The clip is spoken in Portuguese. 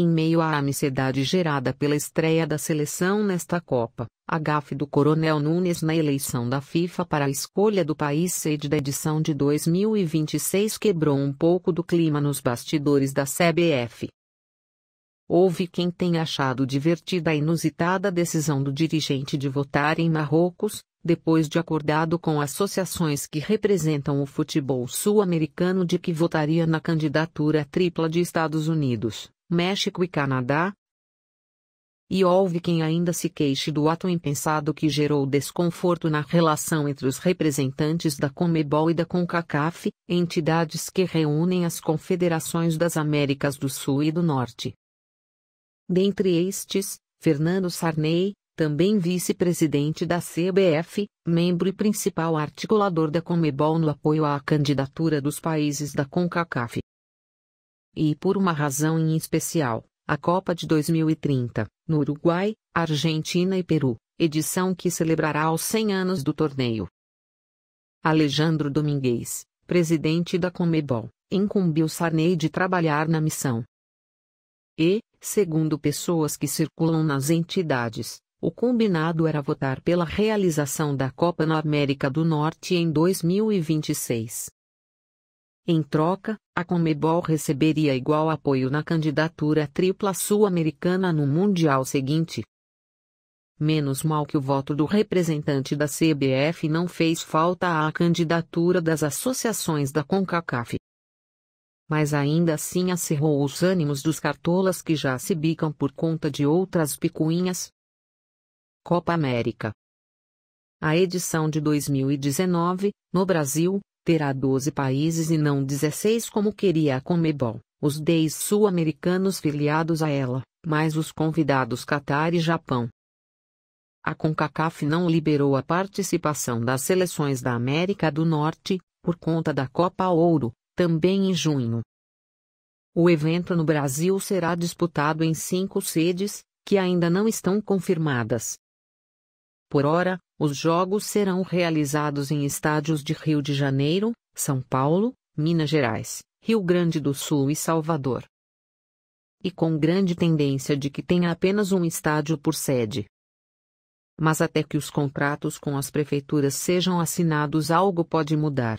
Em meio à amicidade gerada pela estreia da seleção nesta Copa, a gafe do Coronel Nunes na eleição da FIFA para a escolha do país sede da edição de 2026 quebrou um pouco do clima nos bastidores da CBF. Houve quem tenha achado divertida a inusitada decisão do dirigente de votar em Marrocos, depois de acordado com associações que representam o futebol sul-americano de que votaria na candidatura tripla de Estados Unidos, México e Canadá. E houve quem ainda se queixe do ato impensado que gerou desconforto na relação entre os representantes da Comebol e da CONCACAF, entidades que reúnem as confederações das Américas do Sul e do Norte. Dentre estes, Fernando Sarney, também vice-presidente da CBF, membro e principal articulador da Comebol no apoio à candidatura dos países da CONCACAF. E por uma razão em especial, a Copa de 2030, no Uruguai, Argentina e Peru, edição que celebrará os 100 anos do torneio. Alejandro Domingues, presidente da Comebol, incumbiu Sarney de trabalhar na missão. E, Segundo pessoas que circulam nas entidades, o combinado era votar pela realização da Copa na América do Norte em 2026. Em troca, a Comebol receberia igual apoio na candidatura tripla sul-americana no Mundial seguinte. Menos mal que o voto do representante da CBF não fez falta à candidatura das associações da CONCACAF mas ainda assim acirrou os ânimos dos cartolas que já se bicam por conta de outras picuinhas. Copa América A edição de 2019, no Brasil, terá 12 países e não 16 como queria a Comebol, os 10 sul-americanos filiados a ela, mais os convidados Catar e Japão. A CONCACAF não liberou a participação das seleções da América do Norte, por conta da Copa Ouro, também em junho. O evento no Brasil será disputado em cinco sedes, que ainda não estão confirmadas. Por ora, os jogos serão realizados em estádios de Rio de Janeiro, São Paulo, Minas Gerais, Rio Grande do Sul e Salvador. E com grande tendência de que tenha apenas um estádio por sede. Mas até que os contratos com as prefeituras sejam assinados, algo pode mudar.